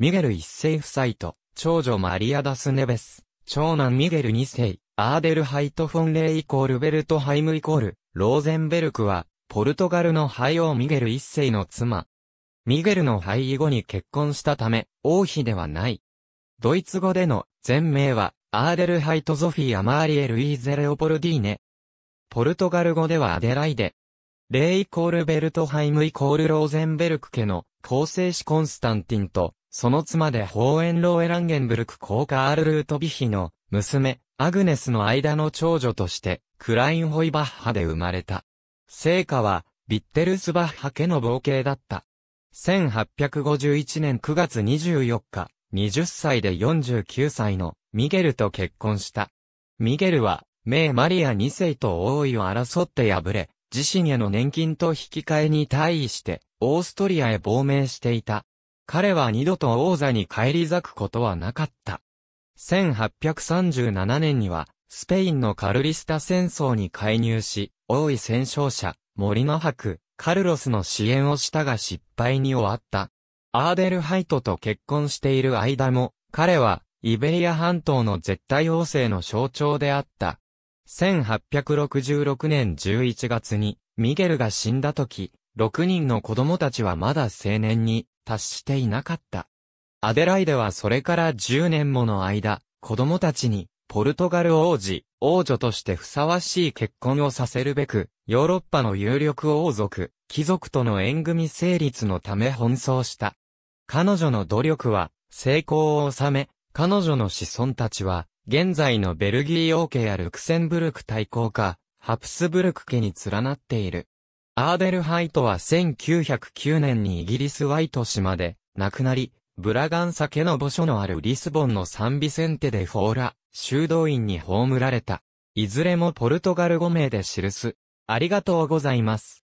ミゲル一世夫妻と、長女マリア・ダス・ネベス、長男ミゲル二世、アーデルハイト・フォンレイイコールベルト・ハイムイコール、ローゼンベルクは、ポルトガルの俳王ミゲル一世の妻。ミゲルの廃位後に結婚したため、王妃ではない。ドイツ語での全名は、アーデルハイト・ゾフィア・マーリエ・ルイーゼ・レオポルディーネ。ポルトガル語ではアデライデ。レイイコールベルトハイムイコールローゼンベルク家の構成子コンスタンティンとその妻でホーエンローエランゲンブルク公カール・ルートビヒの娘、アグネスの間の長女として、クラインホイバッハで生まれた。聖火は、ビッテルスバッハ家の冒険だった。1851年9月24日、20歳で49歳のミゲルと結婚した。ミゲルは、名マリア2世と王位を争って敗れ、自身への年金と引き換えに退位して、オーストリアへ亡命していた。彼は二度と王座に返り咲くことはなかった。1837年には、スペインのカルリスタ戦争に介入し、王位戦勝者、森の博、カルロスの支援をしたが失敗に終わった。アーデルハイトと結婚している間も、彼は、イベリア半島の絶対王政の象徴であった。1866年11月に、ミゲルが死んだ時、6人の子供たちはまだ青年に達していなかった。アデライデはそれから10年もの間、子供たちに、ポルトガル王子、王女としてふさわしい結婚をさせるべく、ヨーロッパの有力王族、貴族との縁組成立のため奔走した。彼女の努力は、成功を収め、彼女の子孫たちは、現在のベルギー王家やルクセンブルク対抗家、ハプスブルク家に連なっている。アーデルハイトは1909年にイギリスワイト島で亡くなり、ブラガンサ家の墓所のあるリスボンのサンビセンテでフォーラ、修道院に葬られた。いずれもポルトガル語名で記す。ありがとうございます。